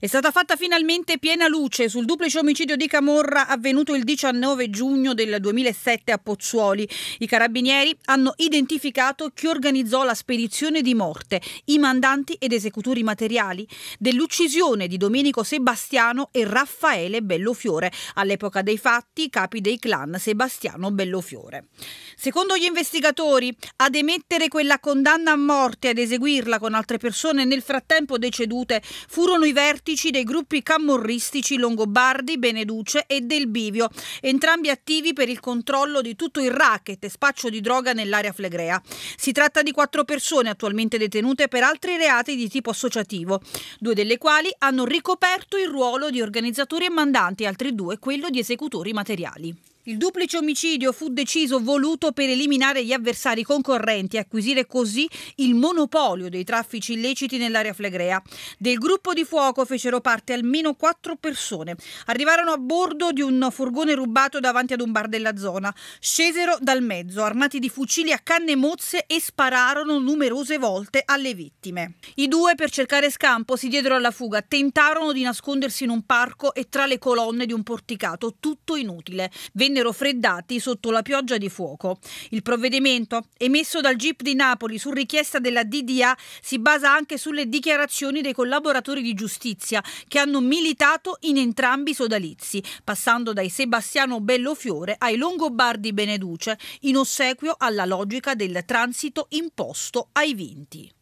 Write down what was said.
È stata fatta finalmente piena luce sul duplice omicidio di Camorra avvenuto il 19 giugno del 2007 a Pozzuoli. I carabinieri hanno identificato chi organizzò la spedizione di morte, i mandanti ed esecutori materiali dell'uccisione di Domenico Sebastiano e Raffaele Bellofiore, all'epoca dei fatti capi dei clan Sebastiano Bellofiore. Secondo gli investigatori, ad emettere quella condanna a morte e ad eseguirla con altre persone nel frattempo decedute furono i vertici vertici dei gruppi camorristici longobardi, Beneduce e del Bivio, entrambi attivi per il controllo di tutto il racket e spaccio di droga nell'area flegrea. Si tratta di quattro persone attualmente detenute per altri reati di tipo associativo, due delle quali hanno ricoperto il ruolo di organizzatori e mandanti, altri due quello di esecutori materiali. Il duplice omicidio fu deciso voluto per eliminare gli avversari concorrenti e acquisire così il monopolio dei traffici illeciti nell'area flegrea. Del gruppo di fuoco fecero parte almeno quattro persone. Arrivarono a bordo di un furgone rubato davanti ad un bar della zona. Scesero dal mezzo, armati di fucili a canne mozze e spararono numerose volte alle vittime. I due, per cercare scampo, si diedero alla fuga, tentarono di nascondersi in un parco e tra le colonne di un porticato, tutto inutile. Venne vennero freddati sotto la pioggia di fuoco. Il provvedimento, emesso dal GIP di Napoli su richiesta della DDA, si basa anche sulle dichiarazioni dei collaboratori di giustizia che hanno militato in entrambi i sodalizi, passando dai Sebastiano Bellofiore ai Longobardi Beneduce, in ossequio alla logica del transito imposto ai vinti.